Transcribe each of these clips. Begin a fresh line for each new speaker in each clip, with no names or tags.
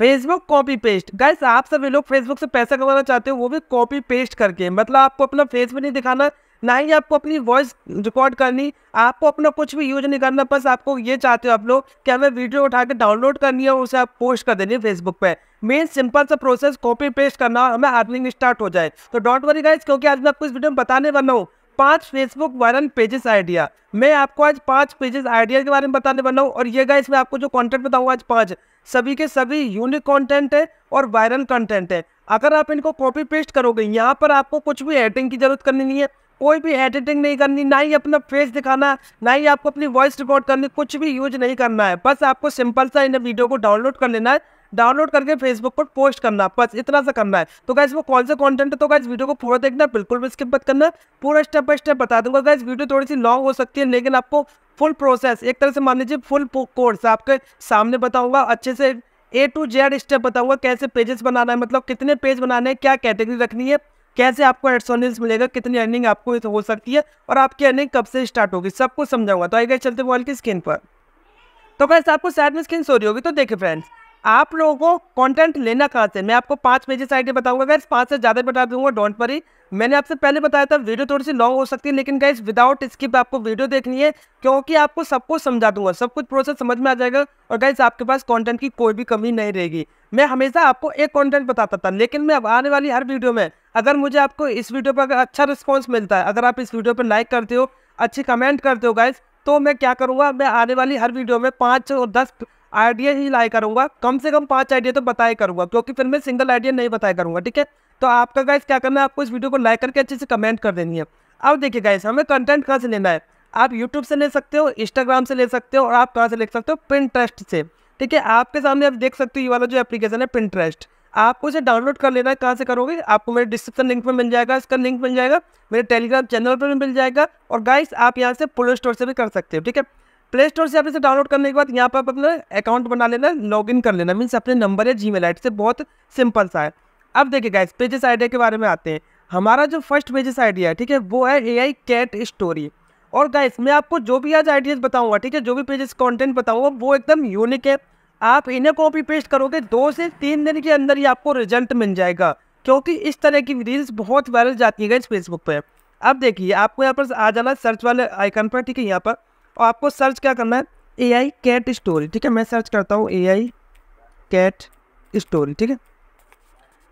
Facebook copy paste guys आप सभी लोग फेसबुक से पैसा कमाना चाहते हो वो भी कॉपी पेस्ट करके मतलब आपको अपना फेस भी नहीं दिखाना ना ही आपको अपनी वॉइस रिकॉर्ड करनी आपको अपना कुछ भी यूज नहीं करना बस आपको ये चाहते हो आप लोग कि हमें वीडियो उठा के डाउनलोड करनी है और उसे आप पोस्ट कर देनी है फेसबुक पे मेन सिंपल सा प्रोसेस कॉपी पेस्ट करना और हमें अर्निंग स्टार्ट हो जाए तो डोंट वरी गाइज क्योंकि आज मैं आपको इस वीडियो में बताने वाला हूँ पांच फेसबुक वायरल पेजेस आइडिया मैं आपको आज पांच पेजेस आइडिया के बारे में बताने वाला हूँ और ये गाइस मैं आपको जो कंटेंट बताऊंगा आज पांच सभी के सभी यूनिक कंटेंट है और वायरल कंटेंट है अगर आप इनको कॉपी पेस्ट करोगे यहाँ पर आपको कुछ भी एडिटिंग की जरूरत करनी नहीं है कोई भी एडिटिंग नहीं करनी ना ही अपना फेस दिखाना ना ही आपको अपनी वॉइस रिकॉर्ड करनी कुछ भी यूज नहीं करना है बस आपको सिंपल सा इन वीडियो को डाउनलोड कर लेना है डाउनलोड करके फेसबुक पर पोस्ट करना बस इतना सा करना है तो गाइज वो कौन सा कॉन्टेंट है तो गाइज वीडियो को पूरा देखना बिल्कुल भी स्किप मत करना पूरा स्टेप बाय स्टेप बता दूंगा गाइज वीडियो थोड़ी सी लॉन्ग हो सकती है लेकिन आपको फुल प्रोसेस एक तरह से मान लीजिए फुल कोर्स आपके सामने बताऊंगा अच्छे से ए टू जेड स्टेप बताऊंगा कैसे पेजेस बनाना है मतलब कितने पेज बनाने हैं क्या कैटेगरी रखनी है कैसे आपको एडसोनियल्स मिलेगा कितनी अर्निंग आपको हो सकती है और आपकी अर्निंग कब से स्टार्ट होगी सब कुछ समझाऊंगा तो आइए चलते मोबाइल की स्क्रीन पर तो कैसे आपको साइड में स्क्रीन सो रही होगी तो देखिए फ्रेंड्स आप लोगों को कंटेंट लेना कहाँ से मैं आपको पाँच पेजेस आइडिया बताऊंगा अगर पाँच से ज़्यादा बता दूंगा डोंट वरी मैंने आपसे पहले बताया था वीडियो थोड़ी सी लॉन्ग हो सकती है लेकिन गाइज विदाउट स्किप आपको वीडियो देखनी है क्योंकि आपको सब कुछ समझा दूंगा सब कुछ प्रोसेस समझ में आ जाएगा और गाइज आपके पास कॉन्टेंट की कोई भी कमी नहीं रहेगी मैं हमेशा आपको एक कॉन्टेंट बताता था लेकिन मैं अब आने वाली हर वीडियो में अगर मुझे आपको इस वीडियो पर अगर अच्छा रिस्पॉन्स मिलता है अगर आप इस वीडियो पर लाइक करते हो अच्छी कमेंट करते हो गाइज तो मैं क्या करूँगा मैं आने वाली हर वीडियो में पाँच और दस आइडिया ही लाया करूँगा कम से कम पाँच आइडिया तो बताया करूँगा क्योंकि फिर मैं सिंगल आइडिया नहीं बताया करूँगा ठीक है तो आपका गाइस क्या करना है आपको इस वीडियो को लाइक करके अच्छे से कमेंट कर देनी है अब देखिए गाइस हमें कंटेंट कहाँ से लेना है आप यूट्यूब से ले सकते हो इंस्टाग्राम से ले सकते हो और आप कहाँ से ले सकते हो प्रिंट्रेस्ट से ठीक है आपके सामने आप देख सकते हो ये वाला जो एप्लीकेशन है प्रिंट्रेस्ट आपको इसे डाउनलोड कर लेना है कहाँ से करोगे आपको मेरे डिस्क्रिप्शन लिंक में मिल जाएगा इसका लिंक मिल जाएगा मेरे टेलीग्राम चैनल पर मिल जाएगा और गाइस आप यहाँ से प्ले स्टोर से भी कर सकते हो ठीक है प्ले स्टोर से आप इसे डाउनलोड करने के बाद यहाँ पर आप अपना अकाउंट बना लेना लॉग इन कर लेना मीन्स अपने नंबर या जी मेल आई से बहुत सिंपल सा है अब देखिए गाइस पेजेस आइडिया के बारे में आते हैं हमारा जो फर्स्ट पेजेस आइडिया है ठीक है वो है ए आई कैट स्टोरी और गाइस मैं आपको जो भी आज आइडियाज़ बताऊँगा ठीक है जो भी पेजेस कॉन्टेंट बताऊँगा वो एकदम यूनिक है आप इन्हें कॉपी पेस्ट करोगे दो से तीन दिन के अंदर ही आपको रिजल्ट मिल जाएगा क्योंकि इस तरह की रील्स बहुत वायरल जाती है गाइस फेसबुक पर अब देखिए आपको यहाँ पर आ जाना सर्च वाले आइकन पर ठीक है यहाँ पर और आपको सर्च क्या करना है ए आई कैट स्टोरी ठीक है मैं सर्च करता हूँ ए आई कैट स्टोरी ठीक है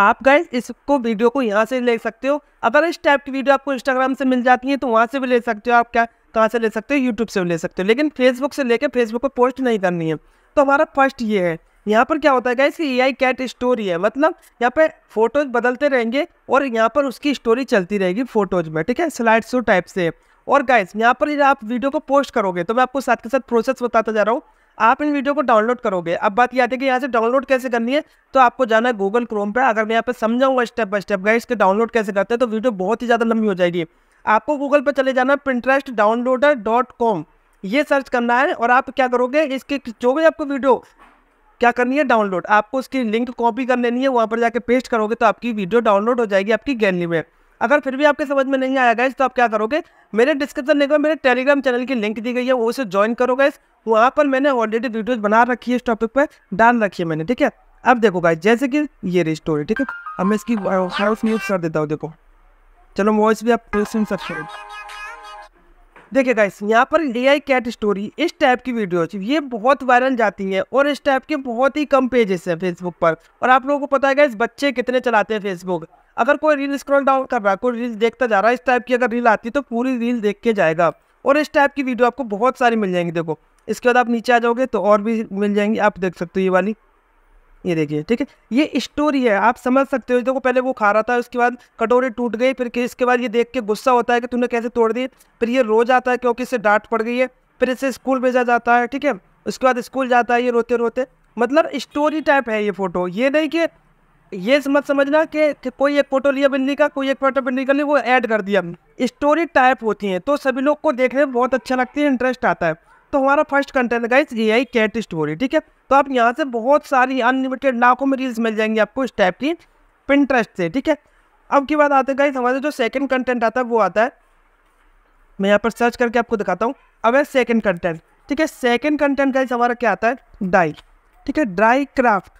आप गए इसको वीडियो को यहाँ से ले सकते हो अगर इस टाइप की वीडियो आपको इंस्टाग्राम से मिल जाती है तो वहाँ से भी ले सकते हो आप क्या कहाँ से ले सकते हो यूट्यूब से भी ले सकते हो लेकिन फेसबुक से लेकर फेसबुक पर पोस्ट नहीं करनी है तो हमारा फर्स्ट ये है यहाँ पर क्या होता है guys A I cat story है मतलब यहाँ पर फोटोज बदलते रहेंगे और यहाँ पर उसकी स्टोरी चलती रहेगी फोटोज में ठीक है स्लाइड शो टाइप से और गाइज यहाँ पर आप वीडियो को पोस्ट करोगे तो मैं आपको साथ के साथ प्रोसेस बताता जा रहा हूँ आप इन वीडियो को डाउनलोड करोगे अब बात यह आती है कि यहाँ से डाउनलोड कैसे करनी है तो आपको जाना है गूगल क्रोम पर अगर मैं यहाँ पर समझाऊंगा स्टेप बाय स्टेप गाइज के डाउनलोड कैसे करते हैं तो वीडियो बहुत ही ज़्यादा लंबी हो जाएगी आपको गूगल पर चले जाना प्रिंटरेस्ट डाउनलोडर डॉट कॉम ये सर्च करना है और आप क्या करोगे इसके जो भी आपको वीडियो क्या करनी है डाउनलोड आपको उसकी लिंक कॉपी कर लेनी है वहाँ पर जाके पेस्ट करोगे तो आपकी वीडियो डाउनलोड हो जाएगी आपकी गैलरी में अगर फिर भी आपके समझ में नहीं आया गाइज तो आप क्या करोगे मेरे डिस्क्रिप्शन लिंक में मेरे टेलीग्राम चैनल की लिंक दी गई है उसे ज्वाइन करो गाइज वहाँ पर मैंने ऑलरेडी वीडियोज बना रखी है इस टॉपिक पर डाल रखी है मैंने ठीक है अब देखो गाइज जैसे कि ये रही स्टोरी ठीक है अब मैं इसकी हाउस न्यूज कर देता हूँ देखो चलो वॉइस भी आप सुन सकते हो देखिए गाइस यहाँ पर ए आई कैट स्टोरी इस टाइप की वीडियोज ये बहुत वायरल जाती है और इस टाइप के बहुत ही कम पेजेस हैं फेसबुक पर और आप लोगों को पता है गाइस बच्चे कितने चलाते हैं फेसबुक अगर कोई रील स्क्रॉल डाउन कर रहा है कोई रील देखता जा रहा है इस टाइप की अगर रील आती है तो पूरी रील देख के जाएगा और इस टाइप की वीडियो आपको बहुत सारी मिल जाएंगी देखो इसके बाद आप नीचे आ जाओगे तो और भी मिल जाएंगी आप देख सकते हो ये वाली ये देखिए ठीक है ये स्टोरी है आप समझ सकते हो देखो पहले वो खा रहा था उसके बाद कटोरे टूट गई फिर इसके बाद ये देख के गुस्सा होता है कि तूने कैसे तोड़ दिए फिर ये रोज आता है क्योंकि इससे डांट पड़ गई है फिर इसे स्कूल भेजा जाता है ठीक है उसके बाद स्कूल जाता है ये रोते रोते मतलब स्टोरी टाइप है ये फोटो ये नहीं कि ये मत समझना कि, कोई एक फोटो लिया बिल्ली का कोई एक फोटो बिल्ली का नहीं वो ऐड कर दिया स्टोरी टाइप होती हैं तो सभी लोग को देखने में बहुत अच्छा लगती है इंटरेस्ट आता है तो हमारा first content guys A I cat story ठीक है तो आप यहाँ से बहुत सारी अनलिमिटेड लाखों में रील्स मिल जाएंगी आपको इस टाइप की पिंटरेस्ट से ठीक है अब की बात आते गाइस हमारे जो सेकंड कंटेंट आता है वो आता है मैं यहाँ पर सर्च करके आपको दिखाता हूँ अब है सेकेंड कंटेंट ठीक है सेकेंड कंटेंट गाइस हमारा क्या आता है डाई ठीक है ड्राई क्राफ्ट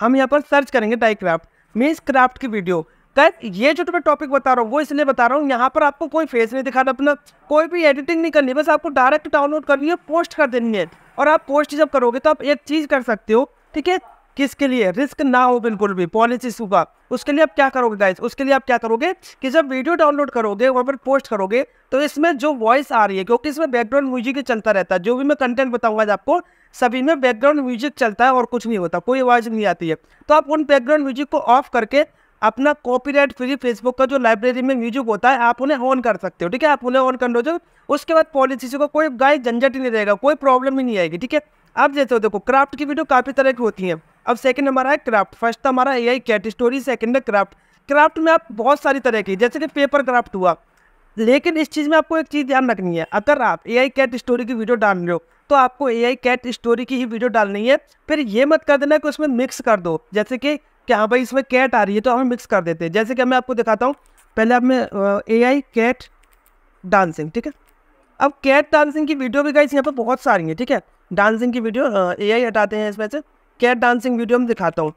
हम यहाँ पर सर्च करेंगे डाई क्राफ्ट मीन्स क्राफ्ट की वीडियो गैस ये जो तुम्हें टॉपिक बता रहा हूँ वो इसलिए बता रहा हूँ यहाँ पर आपको कोई फेस नहीं दिखाना अपना कोई भी एडिटिंग नहीं करनी बस आपको डायरेक्ट डाउनलोड करनी है पोस्ट कर देनी है और आप पोस्ट जब करोगे तो आप एक चीज़ कर सकते हो ठीक है किसके लिए रिस्क ना हो बिल्कुल भी पॉलिसी सुबह उसके लिए आप क्या करोगे गाइस उसके लिए आप क्या करोगे कि जब वीडियो डाउनलोड करोगे वहाँ पर पोस्ट करोगे तो इसमें जो वॉइस आ रही है क्योंकि इसमें बैकग्राउंड म्यूजिक चलता रहता है जो भी मैं कंटेंट बताऊंगा आपको सभी में बैकग्राउंड म्यूजिक चलता है और कुछ नहीं होता कोई आवाज़ नहीं आती है तो आप उन बैकग्राउंड म्यूजिक को ऑफ करके अपना कॉपीराइट फ्री फेसबुक का जो लाइब्रेरी में म्यूजिक होता है आप उन्हें ऑन कर सकते हो ठीक है आप उन्हें ऑन कर लो जो उसके बाद पॉलिसी को कोई गाय झंझट ही नहीं रहेगा कोई प्रॉब्लम ही नहीं आएगी ठीक है आप जैसे हो देखो क्राफ्ट की वीडियो काफ़ी तरह की होती है अब सेकंड हमारा है क्राफ्ट फर्स्ट हमारा A I cat story second है क्राफ्ट क्राफ्ट में आप बहुत सारी तरह की जैसे कि पेपर क्राफ्ट हुआ लेकिन इस चीज़ में आपको एक चीज़ ध्यान रखनी है अगर आप ए आई कैट स्टोरी की वीडियो डाल रहे हो तो आपको ए आई कैट स्टोरी की ही वीडियो डालनी है फिर ये मत कर देना कि उसमें मिक्स कर दो जैसे कि क्या हाँ भाई इसमें कैट आ रही है तो हमें मिक्स कर देते हैं जैसे कि मैं आपको दिखाता हूँ पहले आप ए आई कैट डांसिंग ठीक है अब कैट डांसिंग की वीडियो भी गाइस यहाँ पर बहुत सारी है ठीक है डांसिंग की वीडियो ए आई हटाते हैं इसमें से कैट डांसिंग वीडियो में दिखाता हूँ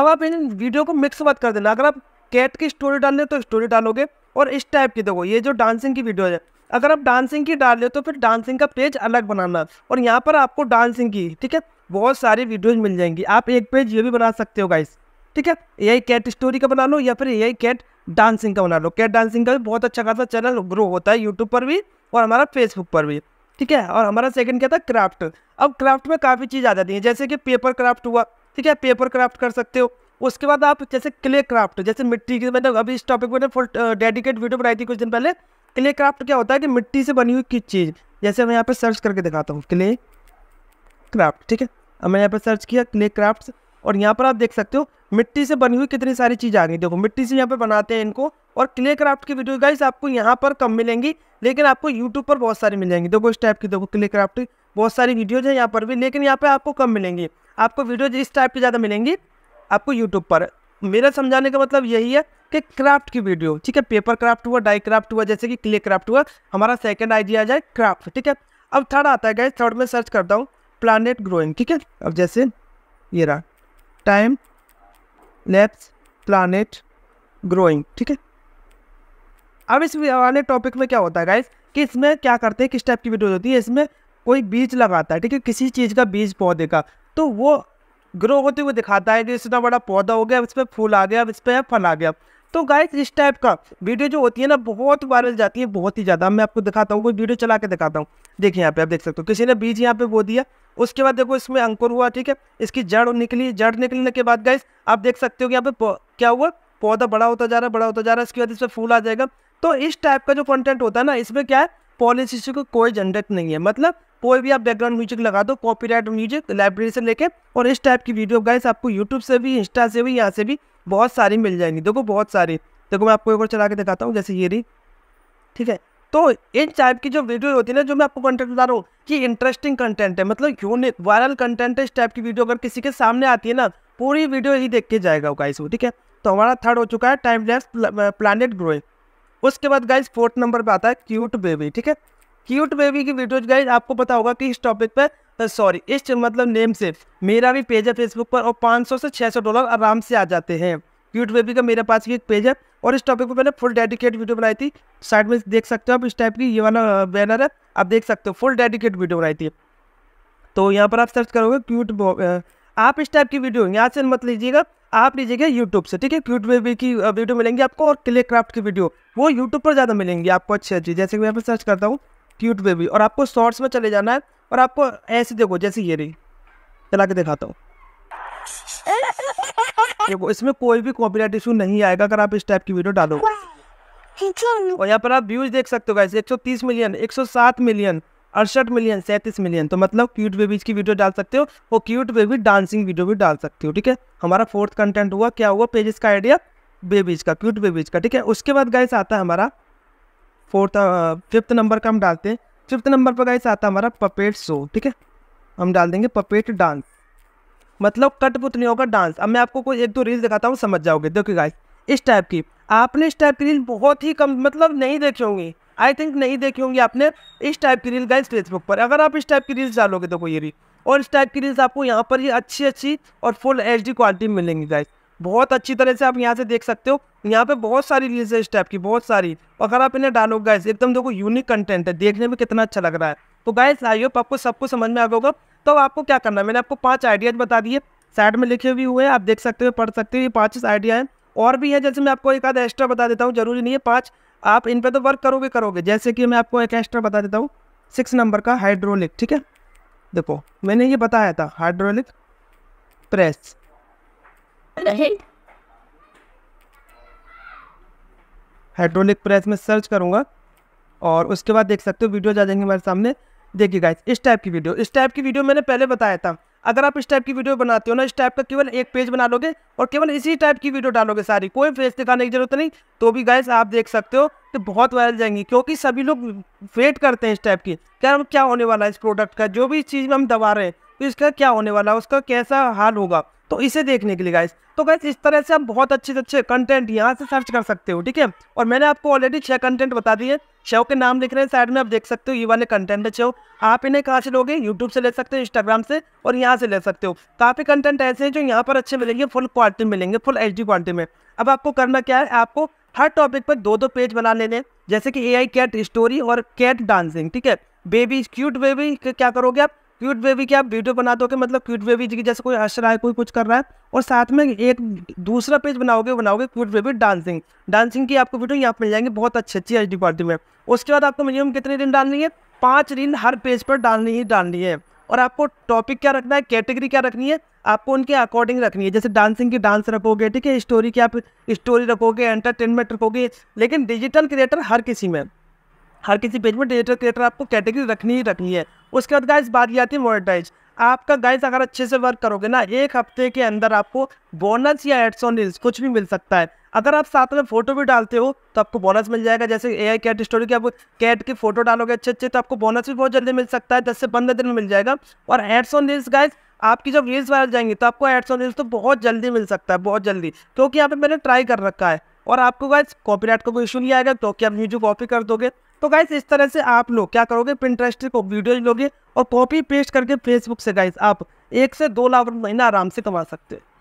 अब आप इन वीडियो को मिक्स मत कर देना अगर आप कैट की स्टोरी डालने तो स्टोरी डालोगे और इस टाइप की देखो ये जो डांसिंग की वीडियो है अगर आप डांसिंग की डाल रहे हो तो फिर डांसिंग का पेज अलग बनाना और यहाँ पर आपको डांसिंग की ठीक है बहुत सारी वीडियोज मिल जाएंगी आप एक पेज ये भी बना सकते हो गाइस ठीक है यही कैट स्टोरी का बना लो या फिर यही कैट डांसिंग का बना लो कैट डांसिंग का भी बहुत अच्छा खासा चैनल ग्रो होता है यूट्यूब पर भी और हमारा फेसबुक पर भी ठीक है और हमारा सेकंड क्या था क्राफ्ट अब क्राफ्ट में काफ़ी चीज़ आ जाती है जैसे कि पेपर क्राफ्ट हुआ ठीक है पेपर क्राफ्ट कर सकते हो उसके बाद आप जैसे क्ले क्राफ्ट जैसे मिट्टी की मैंने मतलब अभी इस टॉपिक पर फुल डेडिकेट वीडियो बनाई थी कुछ दिन पहले क्ले क्राफ्ट क्या होता है कि मिट्टी से बनी हुई किस चीज़ जैसे मैं यहाँ पर सर्च करके दिखाता हूँ क्ले क्राफ्ट ठीक है अब मैं यहाँ पर सर्च किया क्ले क्राफ्ट और यहाँ पर आप देख सकते हो मिट्टी से बनी हुई कितनी सारी चीज़ आ गई देखो मिट्टी से यहाँ पर बनाते हैं इनको और क्ले क्राफ्ट की वीडियो गाइस आपको यहाँ पर कम मिलेंगी लेकिन आपको यूट्यूब पर बहुत सारी मिल जाएंगी देखो इस टाइप की देखो क्ले क्राफ्ट बहुत सारी वीडियोज हैं यहाँ पर भी लेकिन यहाँ पर आपको कम मिलेंगी आपको वीडियो इस टाइप की ज़्यादा मिलेंगी आपको यूट्यूब पर मेरा समझाने का मतलब यही है कि क्राफ्ट की वीडियो ठीक है पेपर क्राफ्ट हुआ डाई क्राफ्ट हुआ जैसे कि क्ले क्राफ्ट हुआ हमारा सेकंड आइडिया आ जाए क्राफ्ट ठीक है अब थर्ड आता है गाइस थर्ड में सर्च करता हूँ प्लानट ग्रोइंग ठीक है अब जैसे ये रहा टाइम लेप्स प्लानट ग्रोइंग ठीक है अब इस वाले टॉपिक में क्या होता है गाइज कि इसमें क्या करते हैं किस टाइप की वीडियो होती है इसमें कोई बीज लगाता है ठीक है किसी चीज़ का बीज पौधे का तो वो ग्रो होते हुए दिखाता है कि इतना बड़ा पौधा हो गया अब इस पर फूल आ गया अब इस पर फल आ गया तो गाइस इस टाइप का वीडियो जो होती है ना बहुत वायरल जाती है बहुत ही ज़्यादा मैं आपको दिखाता हूँ कोई वीडियो चला के दिखाता हूँ देखिए यहाँ पे आप देख सकते हो किसी ने बीज यहाँ पे बो दिया उसके बाद देखो इसमें अंकुर हुआ ठीक है इसकी जड़ निकली जड़ निकलने के बाद गाइस आप देख सकते हो कि यहाँ पे क्या हुआ पौधा बड़ा होता जा रहा है बड़ा होता जा रहा है इसके बाद इस पर फूल आ जाएगा तो इस टाइप का जो कंटेंट होता है ना इसमें क्या है पॉलिसी को कोई झंझट नहीं है मतलब कोई भी आप बैकग्राउंड म्यूजिक लगा दो कॉपीराइट म्यूजिक लाइब्रेरी से लेके और इस टाइप की वीडियो गाइस आपको यूट्यूब से भी इंस्टा से भी यहाँ से भी बहुत सारी मिल जाएंगी देखो बहुत सारी देखो मैं आपको एक बार चला के दिखाता हूँ जैसे ये रही ठीक है तो इन टाइप की जो वीडियो होती है ना जो मैं आपको कंटेंट बता रहा हूँ कि इंटरेस्टिंग कंटेंट है मतलब यूनिक वायरल कंटेंट है इस टाइप की वीडियो अगर किसी के सामने आती है ना पूरी वीडियो ही देख के जाएगा गाइस वो ठीक है तो हमारा थर्ड हो चुका है टाइम लैप्स प्लानट ग्रोइंग उसके बाद गाइस फोर्थ नंबर पे आता है क्यूट बेबी ठीक है क्यूट बेबी की वीडियोज गाइज आपको पता होगा कि इस टॉपिक पर सॉरी इस मतलब नेम से मेरा भी पेज है फेसबुक पर और 500 से 600 डॉलर आराम से आ जाते हैं क्यूट बेबी का मेरे पास भी एक पेज है और इस टॉपिक पर मैंने फुल डेडिकेट वीडियो बनाई थी साइड में देख सकते हो आप इस टाइप की ये वाला बैनर है आप देख सकते हो फुल डेडिकेट वीडियो बनाई थी तो यहाँ पर आप सर्च करोगे क्यूट आप इस टाइप की वीडियो यहाँ से मत लीजिएगा आप लीजिएगा यूट्यूब से ठीक है क्यूट बेबी की वीडियो मिलेंगी आपको और क्ले क्राफ्ट की वीडियो वो यूट्यूब पर ज़्यादा मिलेंगी आपको अच्छी अच्छी जैसे कि मैं यहाँ पर सर्च करता हूँ क्यूट बेबी और आपको शॉर्ट्स में चले जाना है और आपको ऐसे देखो जैसे ये रही चला के दिखाता हूँ देखो इसमें कोई भी कॉपीराइट इशू नहीं आएगा अगर आप इस टाइप की वीडियो डालो और यहाँ पर आप व्यूज देख सकते हो गाइस 130 मिलियन 107 मिलियन अड़सठ मिलियन सैंतीस मिलियन तो मतलब क्यूट बेबीज की वीडियो डाल सकते हो और क्यूट बेबी डांसिंग वीडियो भी डाल सकते हो ठीक है हमारा फोर्थ कंटेंट हुआ क्या हुआ पेजेस का आइडिया बेबीज का क्यूट बेबीज का ठीक है उसके बाद गाइस आता है हमारा फोर्थ फिफ्थ नंबर का हम डालते हैं फिफ्थ नंबर पर गाइस आता है हमारा पपेट शो ठीक है हम डाल देंगे पपेट डांस मतलब कठपुतलियों का डांस अब मैं आपको कोई एक दो रील दिखाता हूँ समझ जाओगे देखिए गाइस इस टाइप की आपने इस टाइप की रील बहुत ही कम मतलब नहीं देखी होंगी आई थिंक नहीं देखी होंगी आपने इस टाइप की रील गाइस फेसबुक पर अगर आप इस टाइप की रील्स डालोगे देखो ये रील और इस टाइप की रील्स आपको यहाँ पर ही अच्छी अच्छी और फुल एच क्वालिटी मिलेंगी गाइस बहुत अच्छी तरह से आप यहाँ से देख सकते हो यहाँ पे बहुत सारी रील्स है इस टाइप की बहुत सारी अगर आप इन्हें डालो गाइस एकदम देखो यूनिक कंटेंट है देखने में कितना अच्छा लग रहा है तो गाइस आई होप आपको सबको समझ में आ गया होगा तो आपको क्या करना है मैंने आपको पाँच आइडियाज़ बता दिए साइड में लिखे भी हुए हैं आप देख सकते हो पढ़ सकते हो ये पाँच आइडिया हैं और भी है जैसे मैं आपको एक आधा एक्स्ट्रा बता देता हूँ जरूरी नहीं है पाँच आप इन पर तो वर्क करोगे करोगे जैसे कि मैं आपको एक एक्स्ट्रा बता देता हूँ सिक्स नंबर का हाइड्रोलिक ठीक है देखो मैंने ये बताया था हाइड्रोलिक प्रेस नहीं हाइड्रोलिक प्रेस में सर्च करूंगा और उसके बाद देख सकते हो वीडियो जा जाएंगे हमारे सामने देखिए गाइस इस टाइप की वीडियो इस टाइप की वीडियो मैंने पहले बताया था अगर आप इस टाइप की वीडियो बनाते हो ना इस टाइप का केवल एक पेज बना लोगे और केवल इसी टाइप की वीडियो डालोगे सारी कोई फेस दिखाने की जरूरत नहीं तो भी गाइस आप देख सकते हो कि बहुत वायरल जाएंगी क्योंकि सभी लोग वेट करते हैं इस टाइप की क्या क्या होने वाला है इस प्रोडक्ट का जो भी चीज़ में हम दबा रहे हैं तो इसका क्या होने वाला है उसका कैसा हाल होगा तो इसे देखने के लिए गाइस तो गाइस इस तरह से हम बहुत अच्छे अच्छे कंटेंट यहाँ से सर्च कर सकते हो ठीक है और मैंने आपको ऑलरेडी छह कंटेंट बता दिए शेव के नाम लिख रहे हैं साइड में आप देख सकते हो ये वाले कंटेंट है शेव आप इन्हें कहाँ से लोगे यूट्यूब से ले सकते हो इंस्टाग्राम से और यहाँ से ले सकते हो काफ़ी कंटेंट ऐसे हैं जो यहाँ पर अच्छे मिलेंगे फुल क्वालिटी मिलेंगे फुल एच क्वालिटी में अब आपको करना क्या है आपको हर टॉपिक पर दो दो पेज बना लेने जैसे कि ए आई कैट स्टोरी और कैट डांसिंग ठीक है बेबी क्यूट बेबी क्या करोगे आप क्यूट बेबी की आप वीडियो बना दोगे मतलब क्यूट बेबी की जैसे कोई हंस रहा है कोई कुछ कर रहा है और साथ में एक दूसरा पेज बनाओगे बनाओगे क्यूट बेबी डांसिंग डांसिंग की आपको वीडियो यहाँ मिल जाएंगे बहुत अच्छी अच्छी एच डी में उसके बाद आपको मिनिमम कितनी रील डालनी है पाँच रिन हर पेज पर डालनी ही डालनी है और आपको टॉपिक क्या रखना है कैटेगरी क्या रखनी है आपको उनके अकॉर्डिंग रखनी है जैसे डांसिंग की डांस रखोगे ठीक है स्टोरी की आप स्टोरी रखोगे एंटरटेनमेंट रखोगे लेकिन डिजिटल क्रिएटर हर किसी में हर किसी पेज में डिजिटल क्रिएटर आपको कैटेगरी रखनी ही रखनी है उसके बाद गाइज बात आती है मोनेटाइज आपका गाइज अगर अच्छे से वर्क करोगे ना एक हफ्ते के अंदर आपको बोनस या एड्स ऑन रील्स कुछ भी मिल सकता है अगर आप साथ में फोटो भी डालते हो तो आपको बोनस मिल जाएगा जैसे ए आई कैट स्टोरी की आप कैट की फोटो डालोगे अच्छे अच्छे तो आपको बोनस भी बहुत जल्दी मिल सकता है दस से पंद्रह दिन में मिल जाएगा और एड्स ऑन रील्स गाइज आपकी जब रील्स वायरल जाएंगी तो आपको एड्स ऑन रील्स तो बहुत जल्दी मिल सकता है बहुत जल्दी क्योंकि यहाँ पे मैंने ट्राई कर रखा है और आपको गाइज कॉपीराइट का कोई इशू नहीं आएगा क्योंकि तो आप न्यूज कॉपी कर दोगे तो गाइस इस तरह से आप लोग क्या करोगे पिंटरेस्ट को वीडियो लोगे और कॉपी पेस्ट करके फेसबुक से गाइस आप एक से दो लाख महीना आराम से कमा सकते हो